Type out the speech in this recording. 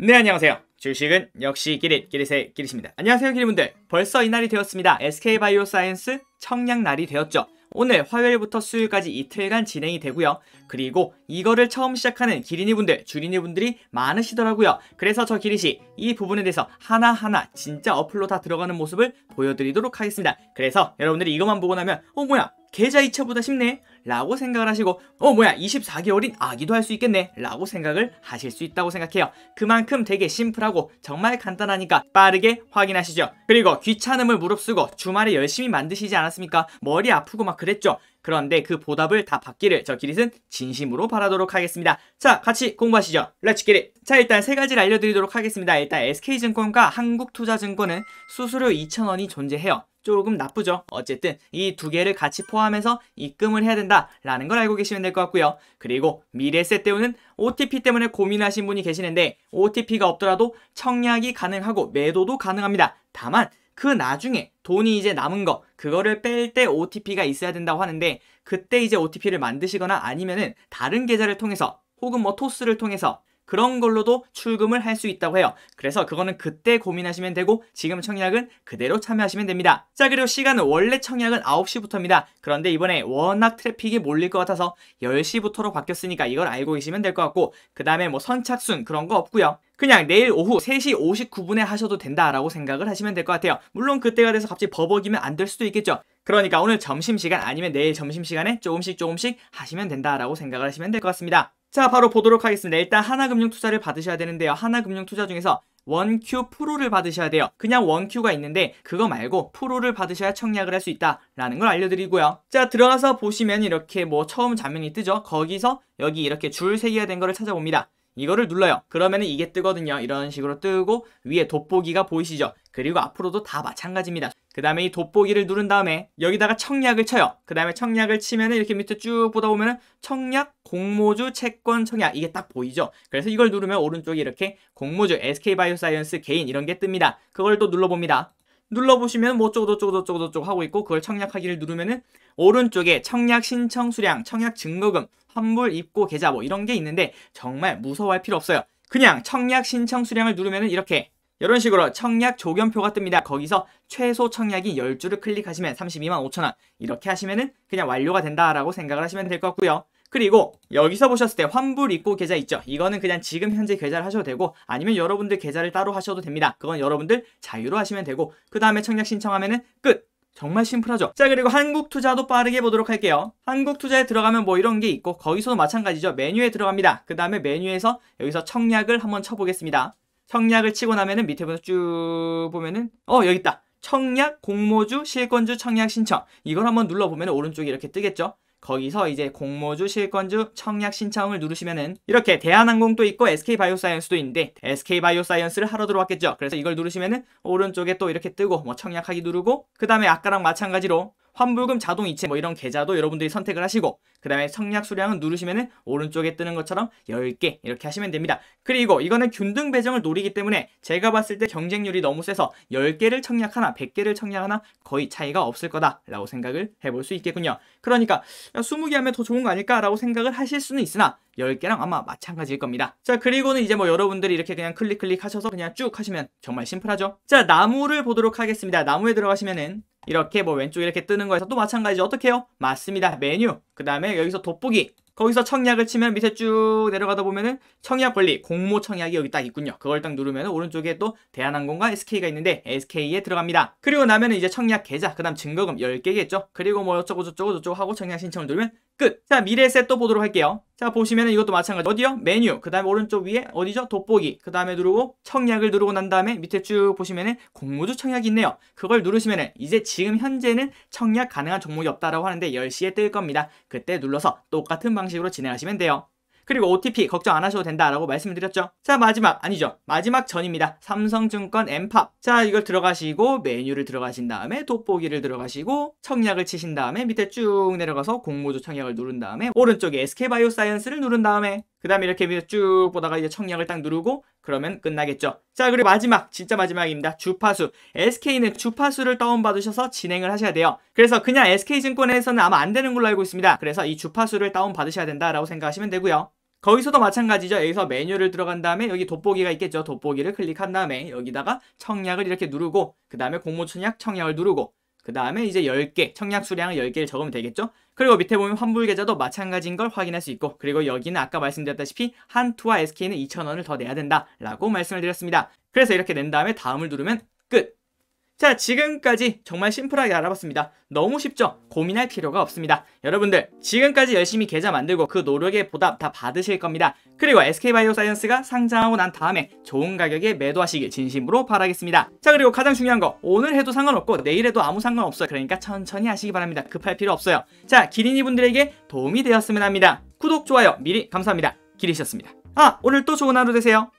네 안녕하세요 주식은 역시 기릿 기릿의 기릿입니다 안녕하세요 기릿분들 벌써 이날이 되었습니다 SK바이오사이언스 청량날이 되었죠 오늘 화요일부터 수요일까지 이틀간 진행이 되고요 그리고 이거를 처음 시작하는 기린이분들 주린이분들이 많으시더라고요 그래서 저 기릿이 이 부분에 대해서 하나하나 진짜 어플로 다 들어가는 모습을 보여드리도록 하겠습니다 그래서 여러분들이 이것만 보고 나면 어 뭐야 계좌 이체보다 쉽네 라고 생각을 하시고 어 뭐야 24개월인 아기도 할 수 있겠네 라고 생각을 하실 수 있다고 생각해요 그만큼 되게 심플하고 정말 간단하니까 빠르게 확인하시죠 그리고 귀찮음을 무릅쓰고 주말에 열심히 만드시지 않았습니까 머리 아프고 막 그랬죠 그런데 그 보답을 다 받기를 저 기릿은 진심으로 바라도록 하겠습니다. 자, 같이 공부하시죠. 렛츠 기릿! 자, 일단 세 가지를 알려드리도록 하겠습니다. 일단 SK증권과 한국투자증권은 수수료 2천원이 존재해요. 조금 나쁘죠. 어쨌든 이 두 개를 같이 포함해서 입금을 해야 된다라는 걸 알고 계시면 될 것 같고요. 그리고 미래세 때우는 OTP 때문에 고민하신 분이 계시는데 OTP가 없더라도 청약이 가능하고 매도도 가능합니다. 다만 그 나중에 돈이 이제 남은 거 그거를 뺄 때 OTP가 있어야 된다고 하는데 그때 이제 OTP를 만드시거나 아니면은 다른 계좌를 통해서 혹은 뭐 토스를 통해서 그런 걸로도 출금을 할 수 있다고 해요. 그래서 그거는 그때 고민하시면 되고 지금 청약은 그대로 참여하시면 됩니다. 자 그리고 시간은 원래 청약은 9시부터입니다. 그런데 이번에 워낙 트래픽이 몰릴 것 같아서 10시부터로 바뀌었으니까 이걸 알고 계시면 될 것 같고 그 다음에 뭐 선착순 그런 거 없고요. 그냥 내일 오후 3시 59분에 하셔도 된다라고 생각을 하시면 될 것 같아요. 물론 그때가 돼서 갑자기 버벅이면 안 될 수도 있겠죠. 그러니까 오늘 점심시간 아니면 내일 점심시간에 조금씩 조금씩 하시면 된다라고 생각을 하시면 될 것 같습니다. 자, 바로 보도록 하겠습니다. 일단 하나금융투자를 받으셔야 되는데요. 하나금융투자 중에서 원큐 프로를 받으셔야 돼요. 그냥 원큐가 있는데 그거 말고 프로를 받으셔야 청약을 할 수 있다라는 걸 알려드리고요. 자 들어가서 보시면 이렇게 뭐 처음 장면이 뜨죠. 거기서 여기 이렇게 줄 세개가 된 거를 찾아봅니다. 이거를 눌러요. 그러면 은 이게 뜨거든요. 이런 식으로 뜨고 위에 돋보기가 보이시죠? 그리고 앞으로도 다 마찬가지입니다. 그 다음에 이 돋보기를 누른 다음에 여기다가 청약을 쳐요. 그 다음에 청약을 치면은 이렇게 밑에 쭉 보다 보면은 청약, 공모주, 채권, 청약 이게 딱 보이죠. 그래서 이걸 누르면 오른쪽에 이렇게 공모주, SK바이오사이언스, 개인 이런 게 뜹니다. 그걸 또 눌러봅니다. 눌러보시면 뭐 어쩌고 저쩌고 저쩌고 저쩌고 하고 있고 그걸 청약하기를 누르면은 오른쪽에 청약 신청 수량, 청약 증거금, 환불 입고 계좌 뭐 이런 게 있는데 정말 무서워할 필요 없어요. 그냥 청약 신청 수량을 누르면은 이렇게 이런 식으로 청약 조견표가 뜹니다. 거기서 최소 청약이 10줄을 클릭하시면 32만 5천원 이렇게 하시면은 그냥 완료가 된다라고 생각을 하시면 될 것 같고요. 그리고 여기서 보셨을 때 환불 입고 계좌 있죠. 이거는 그냥 지금 현재 계좌를 하셔도 되고 아니면 여러분들 계좌를 따로 하셔도 됩니다. 그건 여러분들 자유로 하시면 되고 그 다음에 청약 신청하면은 끝! 정말 심플하죠. 자 그리고 한국 투자도 빠르게 보도록 할게요. 한국 투자에 들어가면 뭐 이런 게 있고 거기서도 마찬가지죠. 메뉴에 들어갑니다. 그 다음에 메뉴에서 여기서 청약을 한번 쳐보겠습니다. 청약을 치고 나면은 밑에 보면 쭉 보면은 어 여기 있다. 청약 공모주 실권주 청약 신청 이걸 한번 눌러보면 오른쪽에 이렇게 뜨겠죠. 거기서 이제 공모주, 실권주, 청약 신청을 누르시면은 이렇게 대한항공도 있고 SK바이오사이언스도 있는데 SK바이오사이언스를 하러 들어왔겠죠. 그래서 이걸 누르시면은 오른쪽에 또 이렇게 뜨고 뭐 청약하기 누르고 그 다음에 아까랑 마찬가지로 환불금 자동 이체 뭐 이런 계좌도 여러분들이 선택을 하시고 그 다음에 성약 수량은 누르시면은 오른쪽에 뜨는 것처럼 10개 이렇게 하시면 됩니다. 그리고 이거는 균등 배정을 노리기 때문에 제가 봤을 때 경쟁률이 너무 세서 10개를 청약하나 100개를 청약하나 거의 차이가 없을 거다라고 생각을 해볼 수 있겠군요. 그러니까 20개 하면 더 좋은 거 아닐까라고 생각을 하실 수는 있으나 10개랑 아마 마찬가지일 겁니다. 자 그리고는 이제 뭐 여러분들이 이렇게 그냥 클릭 클릭 하셔서 그냥 쭉 하시면 정말 심플하죠. 자 나무를 보도록 하겠습니다. 나무에 들어가시면은 이렇게 뭐 왼쪽 이렇게 뜨는 거에서 또 마찬가지죠. 어떻게 해요? 맞습니다. 메뉴. 그 다음에 여기서 돋보기. 거기서 청약을 치면 밑에 쭉 내려가다 보면은 청약 권리, 공모 청약이 여기 딱 있군요. 그걸 딱 누르면 오른쪽에 또 대한항공과 SK가 있는데 SK에 들어갑니다. 그리고 나면은 이제 청약 계좌, 그 다음 증거금 10개겠죠. 그리고 뭐 어쩌고 저쩌고 저쩌고 하고 청약 신청을 누르면 끝! 자 미래셋 또 보도록 할게요 자 보시면은 이것도 마찬가지 어디요? 메뉴 그 다음에 오른쪽 위에 어디죠? 돋보기 그 다음에 누르고 청약을 누르고 난 다음에 밑에 쭉 보시면은 공모주 청약이 있네요 그걸 누르시면은 이제 지금 현재는 청약 가능한 종목이 없다라고 하는데 10시에 뜰 겁니다 그때 눌러서 똑같은 방식으로 진행하시면 돼요 그리고 OTP 걱정 안 하셔도 된다라고 말씀을 드렸죠. 자 마지막 아니죠. 마지막 전입니다. 삼성증권 엠팝. 자 이걸 들어가시고 메뉴를 들어가신 다음에 돋보기를 들어가시고 청약을 치신 다음에 밑에 쭉 내려가서 공모주 청약을 누른 다음에 오른쪽에 SK바이오사이언스를 누른 다음에 그 다음에 이렇게 밑에 쭉 보다가 이제 청약을 딱 누르고 그러면 끝나겠죠. 자 그리고 마지막 진짜 마지막입니다. 주파수 SK는 주파수를 다운받으셔서 진행을 하셔야 돼요. 그래서 그냥 SK증권에서는 아마 안 되는 걸로 알고 있습니다. 그래서 이 주파수를 다운받으셔야 된다라고 생각하시면 되고요. 거기서도 마찬가지죠. 여기서 메뉴를 들어간 다음에 여기 돋보기가 있겠죠. 돋보기를 클릭한 다음에 여기다가 청약을 이렇게 누르고 그 다음에 공모청약 청약을 누르고 그 다음에 이제 10개 청약 수량을 10개를 적으면 되겠죠. 그리고 밑에 보면 환불 계좌도 마찬가지인 걸 확인할 수 있고 그리고 여기는 아까 말씀드렸다시피 한투와 SK는 2,000원을 더 내야 된다라고 말씀을 드렸습니다. 그래서 이렇게 낸 다음에 다음을 누르면 끝! 자, 지금까지 정말 심플하게 알아봤습니다. 너무 쉽죠? 고민할 필요가 없습니다. 여러분들, 지금까지 열심히 계좌 만들고 그 노력의 보답 다 받으실 겁니다. 그리고 SK바이오사이언스가 상장하고 난 다음에 좋은 가격에 매도하시길 진심으로 바라겠습니다. 자, 그리고 가장 중요한 거, 오늘 해도 상관없고 내일 해도 아무 상관없어요. 그러니까 천천히 하시기 바랍니다. 급할 필요 없어요. 자, 기린이 분들에게 도움이 되었으면 합니다. 구독, 좋아요 미리 감사합니다. 기리셨습니다. 아, 오늘 또 좋은 하루 되세요.